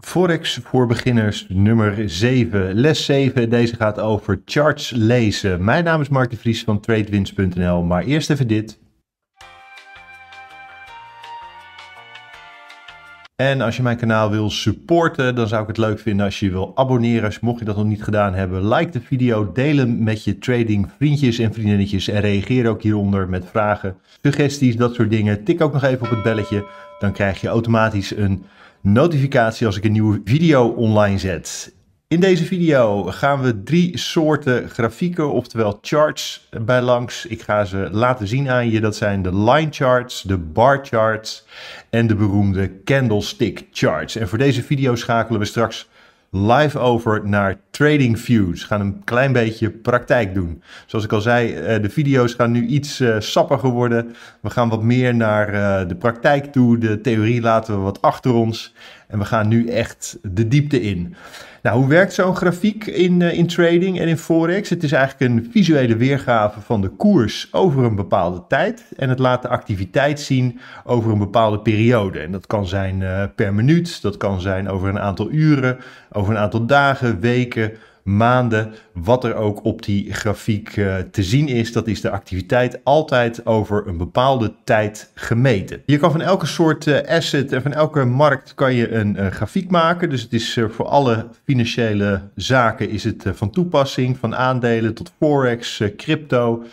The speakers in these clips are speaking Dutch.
Forex voor beginners nummer 7, les 7. Deze gaat over charts lezen. Mijn naam is Mark de Vries van TradeWins.nl. maar eerst even dit. En als je mijn kanaal wil supporten, dan zou ik het leuk vinden als je wil abonneren. mocht je dat nog niet gedaan hebben, like de video, deel hem met je trading vriendjes en vriendinnetjes en reageer ook hieronder met vragen, suggesties, dat soort dingen. Tik ook nog even op het belletje, dan krijg je automatisch een notificatie als ik een nieuwe video online zet. In deze video gaan we drie soorten grafieken, oftewel charts, bij langs. Ik ga ze laten zien aan je. Dat zijn de line charts, de bar charts en de beroemde candlestick charts. En voor deze video schakelen we straks live over naar trading views, Gaan een klein beetje praktijk doen. Zoals ik al zei, eh, de video's gaan nu iets eh, sappiger worden. We gaan wat meer naar eh, de praktijk toe. De theorie laten we wat achter ons. En we gaan nu echt de diepte in. Nou, hoe werkt zo'n grafiek in, eh, in trading en in forex? Het is eigenlijk een visuele weergave van de koers over een bepaalde tijd. En het laat de activiteit zien over een bepaalde periode. En dat kan zijn eh, per minuut, dat kan zijn over een aantal uren, over een aantal dagen, weken maanden, wat er ook op die grafiek eh, te zien is. Dat is de activiteit altijd over een bepaalde tijd gemeten. Je kan van elke soort eh, asset en van elke markt kan je een eh, grafiek maken. Dus het is voor alle financiële zaken is het van toepassing, van aandelen tot forex, crypto.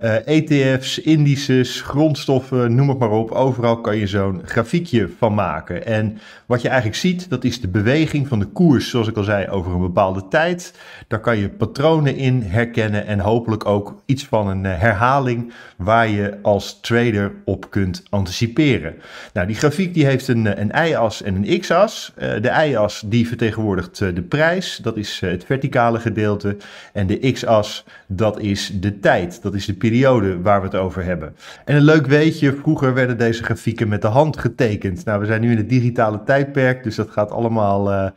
ETF's, eh, e indices, grondstoffen, noem het maar op. Overal kan je zo'n grafiekje van maken. En wat je eigenlijk ziet, dat is de beweging van de koers, zoals ik al zei, over een bepaalde tijd. Daar kan je patronen in herkennen en hopelijk ook iets van een eh, herhaling waar je als trader op kunt anticiperen. Nou, die grafiek die heeft een, eh, een y-as en een x-as. de y-as die vertegenwoordigt de prijs, dat is het verticale gedeelte. En de x-as, dat is de tijd, dat is de periode waar we het over hebben. En een leuk weetje, vroeger werden deze grafieken met de hand getekend. Nou, we zijn nu in het digitale tijdperk, dus dat gaat allemaal eh,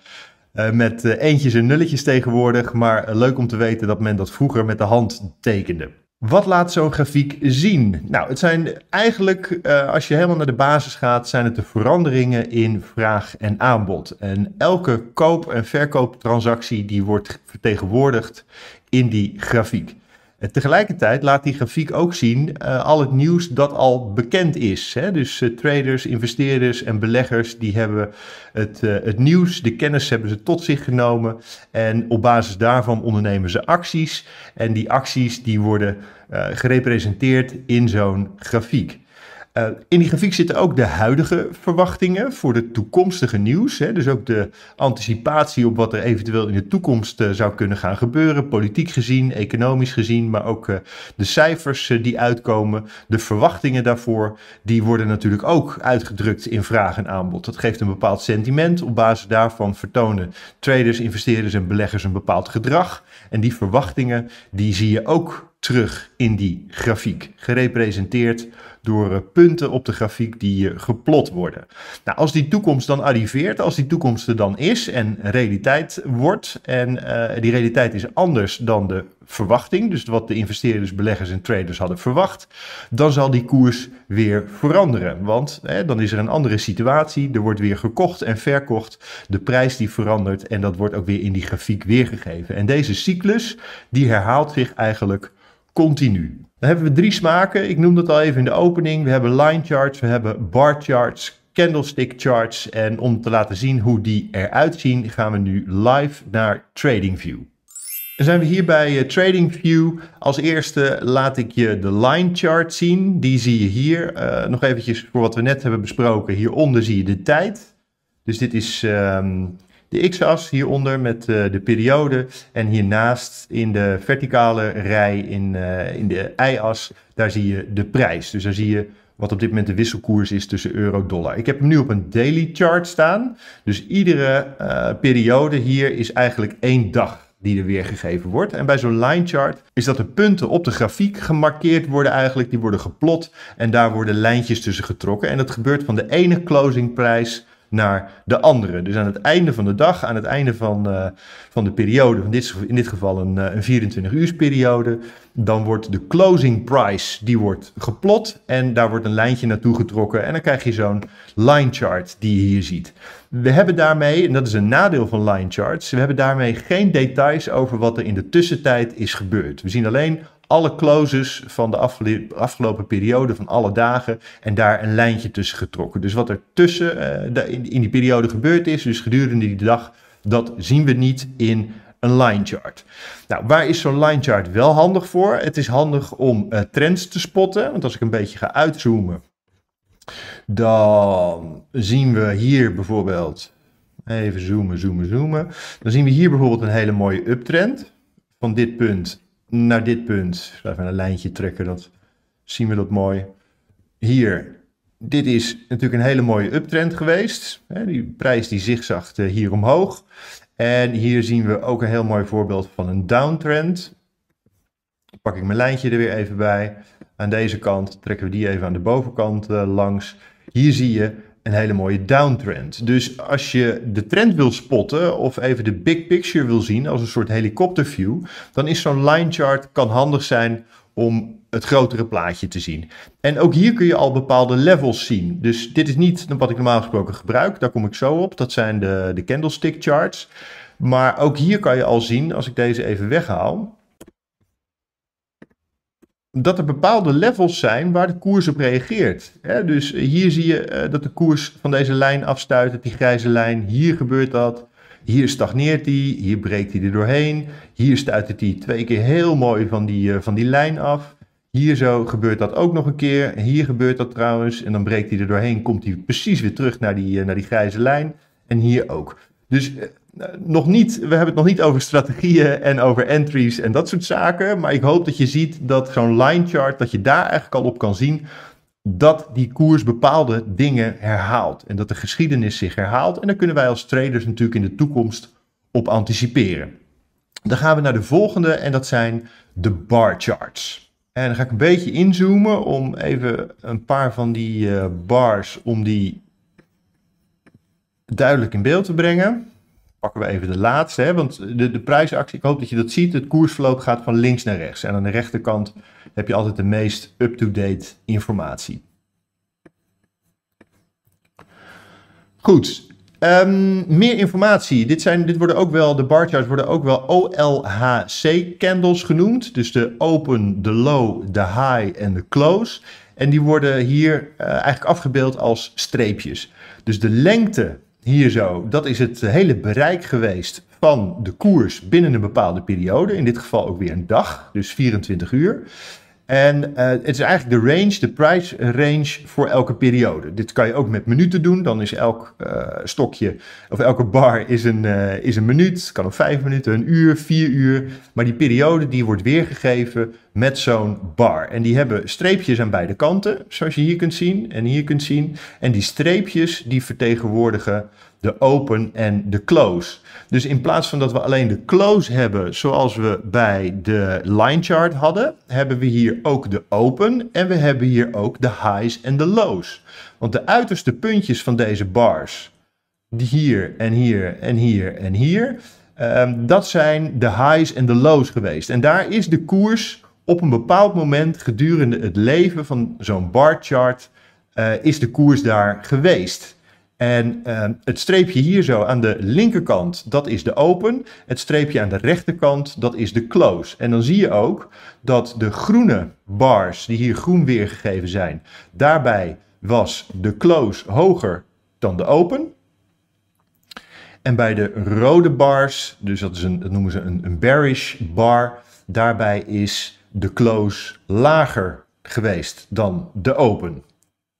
eh, met eh, eentjes en nulletjes tegenwoordig. Maar leuk om te weten dat men dat vroeger met de hand tekende. Wat laat zo'n grafiek zien? Nou, het zijn eigenlijk, als je helemaal naar de basis gaat, zijn het de veranderingen in vraag en aanbod. En elke koop- en verkooptransactie die wordt vertegenwoordigd in die grafiek tegelijkertijd laat die grafiek ook zien eh, al het nieuws dat al bekend is. Hè? Dus eh, traders, investeerders en beleggers die hebben het, eh, het nieuws, de kennis hebben ze tot zich genomen. En op basis daarvan ondernemen ze acties. En die acties die worden gerepresenteerd in zo'n grafiek. Eh, in die grafiek zitten ook de huidige verwachtingen voor de toekomstige nieuws. Hè? Dus ook de anticipatie op wat er eventueel in de toekomst eh, zou kunnen gaan gebeuren. Politiek gezien, economisch gezien, maar ook eh, de cijfers die uitkomen. De verwachtingen daarvoor, die worden natuurlijk ook uitgedrukt in vraag en aanbod. Dat geeft een bepaald sentiment. Op basis daarvan vertonen traders, investeerders en beleggers een bepaald gedrag. En die verwachtingen, die zie je ook terug in die grafiek, gerepresenteerd door eh, punten op de grafiek die eh, geplot worden. Nou, als die toekomst dan arriveert, als die toekomst er dan is en realiteit wordt, en eh, die realiteit is anders dan de verwachting, dus wat de investeerders, beleggers en traders hadden verwacht, dan zal die koers weer veranderen. Want hè, dan is er een andere situatie, er wordt weer gekocht en verkocht, de prijs die verandert en dat wordt ook weer in die grafiek weergegeven. En deze cyclus, die herhaalt zich eigenlijk continu. Dan hebben we drie smaken. Ik noemde het al even in de opening. We hebben line charts, we hebben bar charts, candlestick charts. En om te laten zien hoe die eruit zien, gaan we nu live naar TradingView. Dan zijn we hier bij eh, TradingView. Als eerste laat ik je de line chart zien. Die zie je hier. Eh, nog eventjes voor wat we net hebben besproken. Hieronder zie je de tijd. Dus dit is ehm, de x-as hieronder met eh, de periode. En hiernaast in de verticale rij in, eh, in de y-as, daar zie je de prijs. Dus daar zie je wat op dit moment de wisselkoers is tussen euro-dollar. Ik heb hem nu op een daily chart staan. Dus iedere eh, periode hier is eigenlijk één dag die er weergegeven wordt. En bij zo'n line chart is dat de punten op de grafiek gemarkeerd worden eigenlijk. Die worden geplot en daar worden lijntjes tussen getrokken. En dat gebeurt van de ene closing prijs naar de andere. Dus aan het einde van de dag, aan het einde van, eh, van de periode, van dit, in dit geval een, eh, een 24-uursperiode, dan wordt de closing price die wordt geplot en daar wordt een lijntje naartoe getrokken en dan krijg je zo'n line chart die je hier ziet. We hebben daarmee, en dat is een nadeel van line charts, we hebben daarmee geen details over wat er in de tussentijd is gebeurd. We zien alleen alle closes van de afgelopen periode, van alle dagen, en daar een lijntje tussen getrokken. Dus wat er tussen eh, in, die periode gebeurd is, dus gedurende die dag, dat zien we niet in een line chart. Nou, waar is zo'n line chart wel handig voor? Het is handig om eh, trends te spotten, want als ik een beetje ga uitzoomen, dan zien we hier bijvoorbeeld, even zoomen, zoomen, zoomen, dan zien we hier bijvoorbeeld een hele mooie uptrend van dit punt naar dit punt. Even een lijntje trekken, dat zien we dat mooi. Hier, dit is natuurlijk een hele mooie uptrend geweest. Die prijs die zigzagt eh, hier omhoog. En hier zien we ook een heel mooi voorbeeld van een downtrend. Dan pak ik mijn lijntje er weer even bij. Aan deze kant trekken we die even aan de bovenkant eh, langs. Hier zie je een hele mooie downtrend. Dus als je de trend wil spotten of even de big picture wil zien als een soort helikopterview, dan is zo'n line chart kan handig zijn om het grotere plaatje te zien. En ook hier kun je al bepaalde levels zien. Dus dit is niet wat ik normaal gesproken gebruik, daar kom ik zo op. Dat zijn de, de candlestick charts. Maar ook hier kan je al zien, als ik deze even weghaal, dat er bepaalde levels zijn waar de koers op reageert. dus hier zie je eh, dat de koers van deze lijn afstuit, die grijze lijn. Hier gebeurt dat. Hier stagneert hij, hier breekt hij er doorheen. Hier stuit hij twee keer heel mooi van die, eh, van die lijn af. Hier zo gebeurt dat ook nog een keer. Hier gebeurt dat trouwens. En dan breekt hij er doorheen, komt hij precies weer terug naar die, eh, naar die grijze lijn. En hier ook. Dus eh, nog niet, we hebben het nog niet over strategieën en over entries en dat soort zaken. Maar ik hoop dat je ziet dat zo'n line chart, dat je daar eigenlijk al op kan zien dat die koers bepaalde dingen herhaalt. En dat de geschiedenis zich herhaalt. En daar kunnen wij als traders natuurlijk in de toekomst op anticiperen. Dan gaan we naar de volgende en dat zijn de bar charts. En dan ga ik een beetje inzoomen om even een paar van die eh, bars om die duidelijk in beeld te brengen pakken we even de laatste. Hè? Want de, de prijsactie, ik hoop dat je dat ziet. Het koersverloop gaat van links naar rechts. En aan de rechterkant heb je altijd de meest up-to-date informatie. Goed. Ehm, meer informatie. Dit, zijn, dit worden ook wel, de barcharts worden ook wel OLHC-candles genoemd. Dus de open, de low, de high en de close. En die worden hier eh, eigenlijk afgebeeld als streepjes. Dus de lengte hier zo, dat is het hele bereik geweest van de koers binnen een bepaalde periode. In dit geval ook weer een dag, dus 24 uur. En eh, het is eigenlijk de range, de prijsrange voor elke periode. Dit kan je ook met minuten doen. Dan is elk eh, stokje of elke bar is een, uh, is een minuut. Kan op vijf minuten, een uur, vier uur. Maar die periode die wordt weergegeven met zo'n bar. En die hebben streepjes aan beide kanten, zoals je hier kunt zien en hier kunt zien. En die streepjes die vertegenwoordigen de open en de close. Dus in plaats van dat we alleen de close hebben zoals we bij de line chart hadden, hebben we hier ook de open en we hebben hier ook de highs en de lows. Want de uiterste puntjes van deze bars, hier en hier en hier en hier, ehm, dat zijn de highs en de lows geweest. En daar is de koers op een bepaald moment gedurende het leven van zo'n bar chart eh, is de koers daar geweest. En ehm, het streepje hier zo aan de linkerkant, dat is de open. Het streepje aan de rechterkant, dat is de close. En dan zie je ook dat de groene bars, die hier groen weergegeven zijn, daarbij was de close hoger dan de open. En bij de rode bars, dus dat, is een, dat noemen ze een, een bearish bar, daarbij is de close lager geweest dan de open.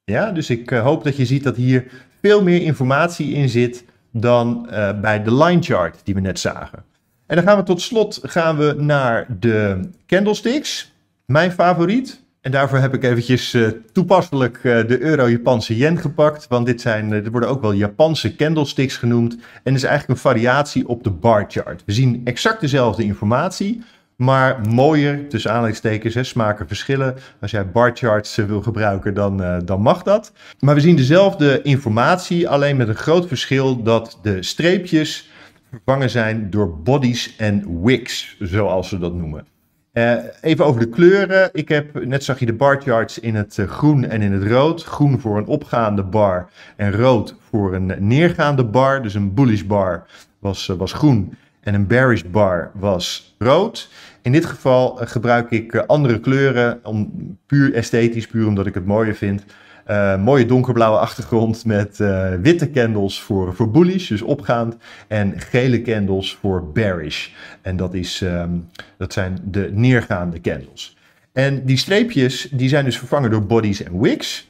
Ja, dus ik eh, hoop dat je ziet dat hier veel meer informatie in zit dan eh, bij de line chart die we net zagen. En dan gaan we tot slot gaan we naar de candlesticks, mijn favoriet. En daarvoor heb ik eventjes eh, toepasselijk eh, de euro-Japanse yen gepakt, want dit, zijn, dit worden ook wel Japanse candlesticks genoemd en is eigenlijk een variatie op de bar chart. We zien exact dezelfde informatie, maar mooier, tussen aanleidingstekens: smaken verschillen. Als jij barcharts wil gebruiken, dan, eh, dan mag dat. Maar we zien dezelfde informatie, alleen met een groot verschil dat de streepjes vervangen zijn door bodies en wicks, zoals ze dat noemen. Eh, even over de kleuren. Ik heb, net zag je de bar charts in het eh, groen en in het rood. Groen voor een opgaande bar en rood voor een neergaande bar. Dus een bullish bar was, was groen en een bearish bar was rood. In dit geval eh, gebruik ik eh, andere kleuren, om, puur esthetisch, puur omdat ik het mooier vind. Eh, mooie donkerblauwe achtergrond met witte candles voor, voor bullish, dus opgaand. En gele candles voor bearish. En dat, is, ehm, dat zijn de neergaande candles. En die streepjes die zijn dus vervangen door bodies en wicks.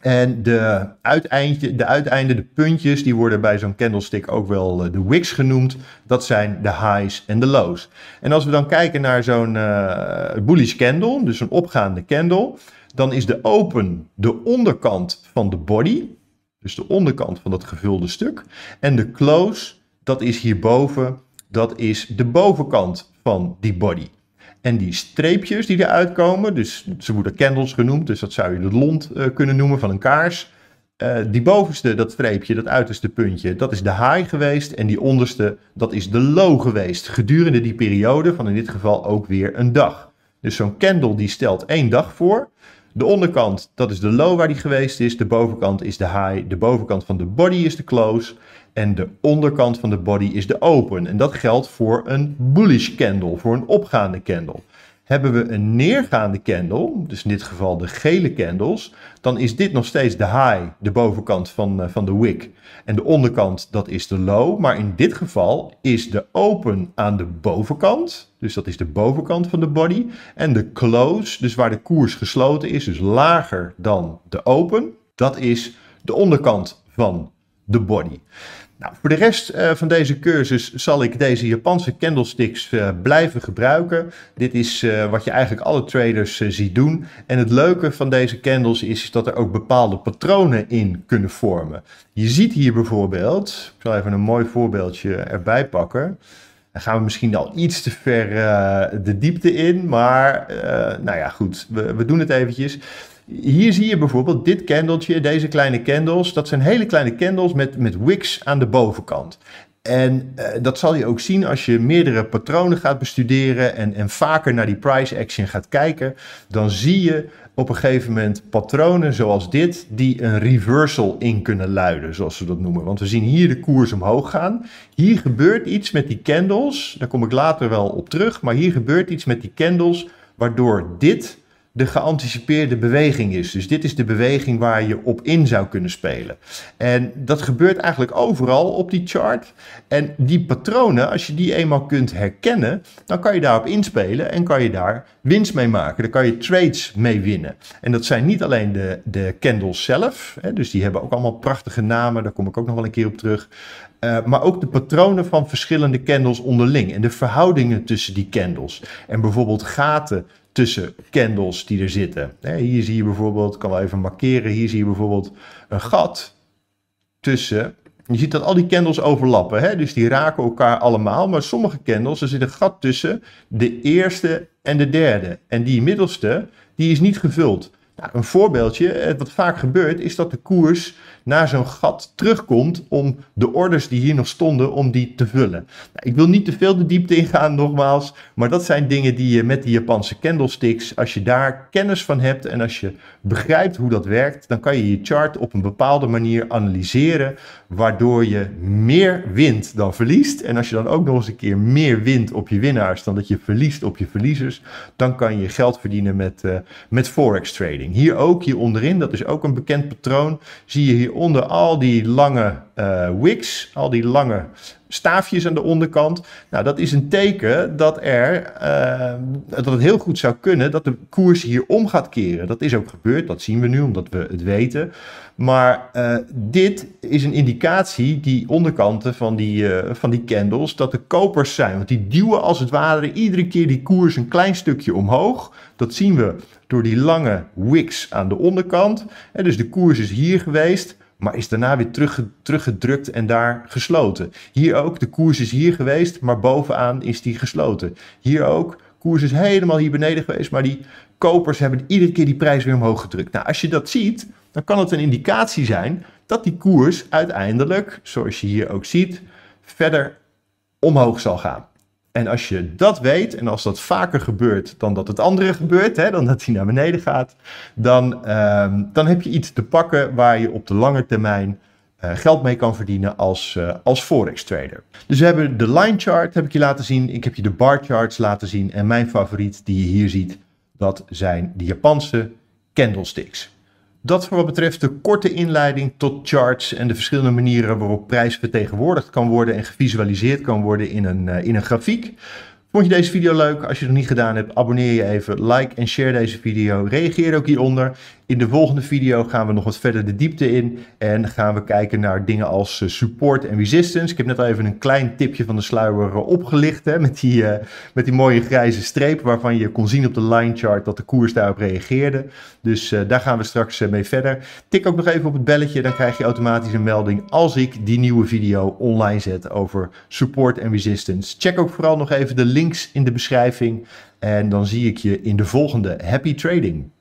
En de, uiteindje, de uiteinden, de puntjes, die worden bij zo'n candlestick ook wel eh, de wicks genoemd. Dat zijn de highs en de lows. En als we dan kijken naar zo'n eh, bullish candle, dus een opgaande candle, dan is de open de onderkant van de body, dus de onderkant van dat gevulde stuk. En de close, dat is hierboven, dat is de bovenkant van die body. En die streepjes die eruit komen, dus ze worden candles genoemd, dus dat zou je de lont eh, kunnen noemen van een kaars. Eh, die bovenste, dat streepje, dat uiterste puntje, dat is de high geweest. En die onderste, dat is de low geweest. Gedurende die periode van in dit geval ook weer een dag. Dus zo'n candle die stelt één dag voor. De onderkant, dat is de low waar die geweest is. De bovenkant is de high. De bovenkant van de body is de close. En de onderkant van de body is de open. En dat geldt voor een bullish candle, voor een opgaande candle hebben we een neergaande candle, dus in dit geval de gele candles, dan is dit nog steeds de high, de bovenkant van, eh, van de wick. En de onderkant, dat is de low. Maar in dit geval is de open aan de bovenkant, dus dat is de bovenkant van de body. En de close, dus waar de koers gesloten is, dus lager dan de open, dat is de onderkant van de body. Nou, voor de rest eh, van deze cursus zal ik deze Japanse candlesticks eh, blijven gebruiken. Dit is eh, wat je eigenlijk alle traders ziet doen. En het leuke van deze candles is, dat er ook bepaalde patronen in kunnen vormen. Je ziet hier bijvoorbeeld, ik zal even een mooi voorbeeldje erbij pakken. Dan gaan we misschien al iets te ver de diepte in, maar nou ja, goed, we, we doen het eventjes. Hier zie je bijvoorbeeld dit kendeltje, deze kleine candles. Dat zijn hele kleine candles met, met wicks aan de bovenkant. En eh, dat zal je ook zien als je meerdere patronen gaat bestuderen en, en vaker naar die price action gaat kijken. Dan zie je op een gegeven moment patronen zoals dit, die een reversal in kunnen luiden, zoals ze dat noemen. Want we zien hier de koers omhoog gaan. Hier gebeurt iets met die candles, daar kom ik later wel op terug, maar hier gebeurt iets met die candles, waardoor dit de geanticipeerde beweging is. Dus dit is de beweging waar je op in zou kunnen spelen. En dat gebeurt eigenlijk overal op die chart. En die patronen, als je die eenmaal kunt herkennen, dan kan je daarop inspelen en kan je daar winst mee maken. Dan kan je trades mee winnen. En dat zijn niet alleen de, de candles zelf, hè, dus die hebben ook allemaal prachtige namen, daar kom ik ook nog wel een keer op terug. Eh, maar ook de patronen van verschillende candles onderling en de verhoudingen tussen die candles. En bijvoorbeeld gaten tussen candles die er zitten. hier zie je bijvoorbeeld, ik kan wel even markeren, hier zie je bijvoorbeeld een gat tussen. Je ziet dat al die candles overlappen, hè? dus die raken elkaar allemaal. Maar sommige candles, er zit een gat tussen de eerste en de derde. En die middelste, die is niet gevuld. Nou, een voorbeeldje, wat vaak gebeurt, is dat de koers naar zo'n gat terugkomt om de orders die hier nog stonden, om die te vullen. Nou, ik wil niet te veel de diepte ingaan nogmaals, maar dat zijn dingen die je met die Japanse candlesticks, als je daar kennis van hebt en als je begrijpt hoe dat werkt, dan kan je je chart op een bepaalde manier analyseren, waardoor je meer wint dan verliest. En als je dan ook nog eens een keer meer wint op je winnaars dan dat je verliest op je verliezers, dan kan je geld verdienen met, eh, met forex trading. Hier ook, hier onderin, dat is ook een bekend patroon, zie je hieronder al die lange uh, eh, wicks, al die lange staafjes aan de onderkant. Nou, dat is een teken dat, er, eh, dat het heel goed zou kunnen dat de koers hier om gaat keren. Dat is ook gebeurd, dat zien we nu omdat we het weten. Maar eh, dit is een indicatie, die onderkanten van die, van die candles, dat de kopers zijn. Want die duwen als het ware iedere keer die koers een klein stukje omhoog. Dat zien we door die lange wicks aan de onderkant. dus de koers is hier geweest, maar is daarna weer teruggedrukt en daar gesloten. Hier ook, de koers is hier geweest, maar bovenaan is die gesloten. Hier ook, koers is helemaal hier beneden geweest, maar die kopers hebben iedere keer die prijs weer omhoog gedrukt. Nou, als je dat ziet, dan kan het een indicatie zijn dat die koers uiteindelijk, zoals je hier ook ziet, verder omhoog zal gaan. En als je dat weet, en als dat vaker gebeurt dan dat het andere gebeurt, hè, dan dat hij naar beneden gaat, dan, ehm, dan heb je iets te pakken waar je op de lange termijn eh, geld mee kan verdienen als, uh, als forex trader. Dus we hebben de line chart heb ik je laten zien, ik heb je de bar charts laten zien en mijn favoriet die je hier ziet, dat zijn de Japanse candlesticks. Dat voor wat betreft de korte inleiding tot charts en de verschillende manieren waarop prijs vertegenwoordigd kan worden en gevisualiseerd kan worden in een, eh, in een grafiek. Vond je deze video leuk? Als je het nog niet gedaan hebt, abonneer je even, like en share deze video. Reageer ook hieronder. In de volgende video gaan we nog wat verder de diepte in en gaan we kijken naar dingen als eh, support en resistance. Ik heb net al even een klein tipje van de sluier eh, opgelicht hè, met, die, eh, met die mooie grijze streep waarvan je kon zien op de line chart dat de koers daarop reageerde. Dus daar gaan we straks mee verder. Tik ook nog even op het belletje, dan krijg je automatisch een melding als ik die nieuwe video online zet over support en resistance. Check ook vooral nog even de links in de beschrijving en dan zie ik je in de volgende. Happy trading!